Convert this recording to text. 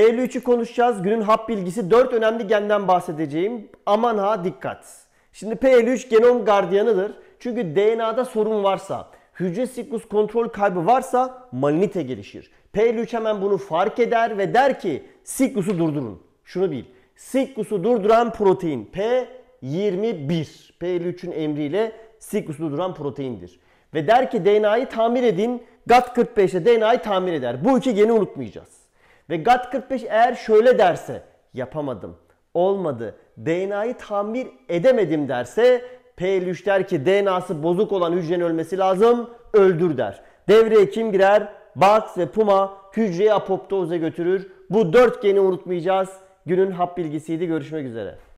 53'ü konuşacağız. Günün hap bilgisi 4 önemli genden bahsedeceğim. Aman ha dikkat. Şimdi P53 genom gardiyanıdır. Çünkü DNA'da sorun varsa, hücre siklus kontrol kaybı varsa malinite gelişir. P53 hemen bunu fark eder ve der ki siklusu durdurun. Şunu bil. Siklusu durduran protein P21. P53'ün emriyle siklusu durduran proteindir. Ve der ki DNA'yı tamir edin. GAT45'te DNA'yı tamir eder. Bu iki geni unutmayacağız. Ve GAT45 eğer şöyle derse yapamadım, olmadı, DNA'yı tamir edemedim derse P53 der ki DNA'sı bozuk olan hücrenin ölmesi lazım, öldür der. Devreye kim girer? Bax ve Puma hücreyi apoptoza götürür. Bu dört geni unutmayacağız. Günün hap bilgisiydi. Görüşmek üzere.